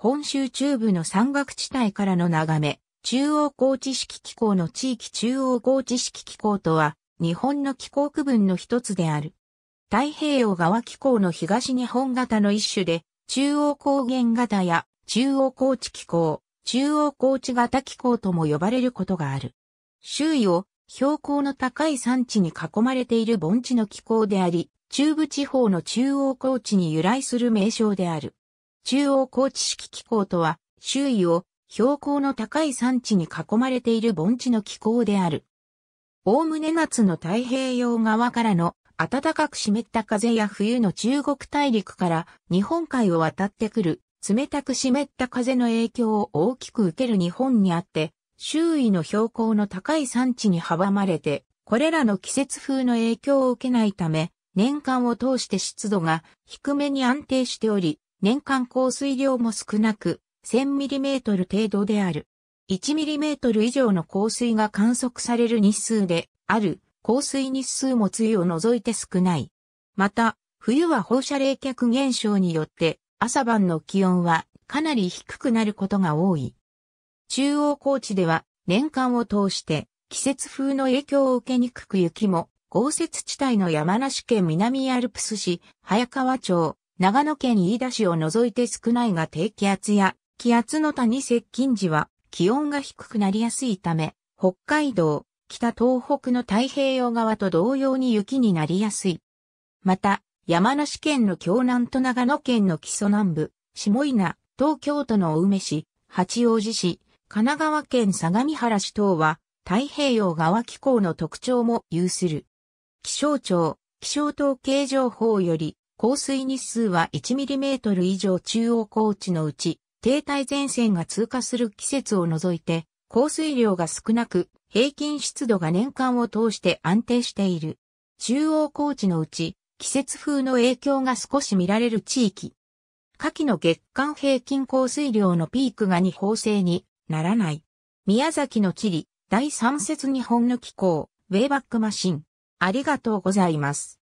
本州中部の山岳地帯からの眺め、中央高地式気候の地域中央高地式気候とは、日本の気候区分の一つである。太平洋側気候の東日本型の一種で、中央高原型や中央高地気候、中央高地型気候とも呼ばれることがある。周囲を標高の高い山地に囲まれている盆地の気候であり、中部地方の中央高地に由来する名称である。中央高地式気候とは、周囲を標高の高い山地に囲まれている盆地の気候である。おおむね夏の太平洋側からの暖かく湿った風や冬の中国大陸から日本海を渡ってくる冷たく湿った風の影響を大きく受ける日本にあって、周囲の標高の高い山地に阻まれて、これらの季節風の影響を受けないため、年間を通して湿度が低めに安定しており、年間降水量も少なく、1 0 0 0トル程度である。1トル以上の降水が観測される日数である降水日数も梅雨を除いて少ない。また、冬は放射冷却現象によって朝晩の気温はかなり低くなることが多い。中央高地では年間を通して季節風の影響を受けにくく雪も豪雪地帯の山梨県南アルプス市早川町長野県飯田市を除いて少ないが低気圧や気圧の谷接近時は気温が低くなりやすいため、北海道、北東北の太平洋側と同様に雪になりやすい。また、山梨県の京南と長野県の基礎南部、下稲、東京都の青梅市、八王子市、神奈川県相模原市等は、太平洋側気候の特徴も有する。気象庁、気象統計情報より、降水日数は 1mm 以上中央高地のうち、停滞前線が通過する季節を除いて、降水量が少なく、平均湿度が年間を通して安定している。中央高地のうち、季節風の影響が少し見られる地域。夏季の月間平均降水量のピークが二方制にならない。宮崎の地理、第3節日本の気候、ウェイバックマシン。ありがとうございます。